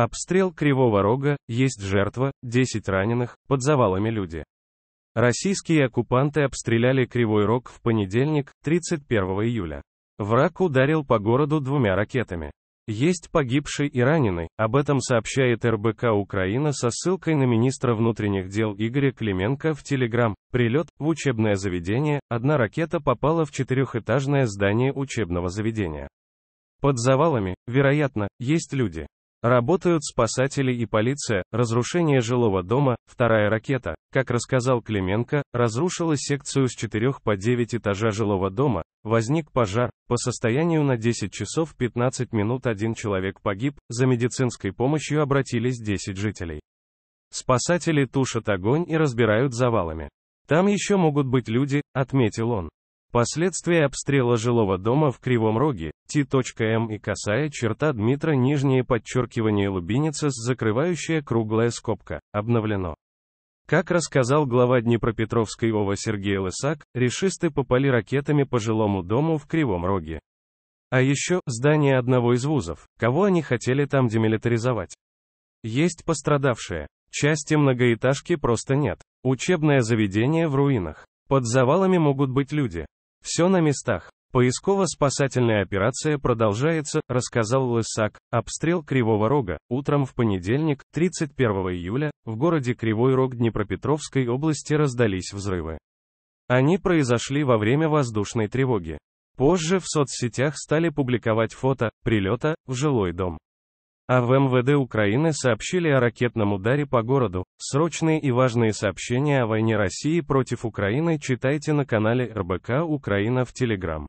Обстрел Кривого Рога, есть жертва, 10 раненых, под завалами люди. Российские оккупанты обстреляли Кривой Рог в понедельник, 31 июля. Враг ударил по городу двумя ракетами. Есть погибший и раненый, об этом сообщает РБК Украина со ссылкой на министра внутренних дел Игоря Клименко в Телеграм. Прилет в учебное заведение, одна ракета попала в четырехэтажное здание учебного заведения. Под завалами, вероятно, есть люди. Работают спасатели и полиция, разрушение жилого дома, вторая ракета, как рассказал Клименко, разрушила секцию с 4 по 9 этажа жилого дома, возник пожар, по состоянию на 10 часов 15 минут один человек погиб, за медицинской помощью обратились 10 жителей. Спасатели тушат огонь и разбирают завалами. Там еще могут быть люди, отметил он. Последствия обстрела жилого дома в Кривом Роге, Т.М и косая черта Дмитра нижнее подчеркивание Лубиница с закрывающая круглая скобка, обновлено. Как рассказал глава Днепропетровской ОВА Сергей Лысак, решисты попали ракетами по жилому дому в Кривом Роге. А еще, здание одного из вузов, кого они хотели там демилитаризовать. Есть пострадавшие. Части многоэтажки просто нет. Учебное заведение в руинах. Под завалами могут быть люди. Все на местах. Поисково-спасательная операция продолжается, рассказал Лысак. Обстрел Кривого Рога. Утром в понедельник, 31 июля, в городе Кривой Рог Днепропетровской области раздались взрывы. Они произошли во время воздушной тревоги. Позже в соцсетях стали публиковать фото прилета в жилой дом. А в МВД Украины сообщили о ракетном ударе по городу. Срочные и важные сообщения о войне России против Украины читайте на канале РБК Украина в Телеграм.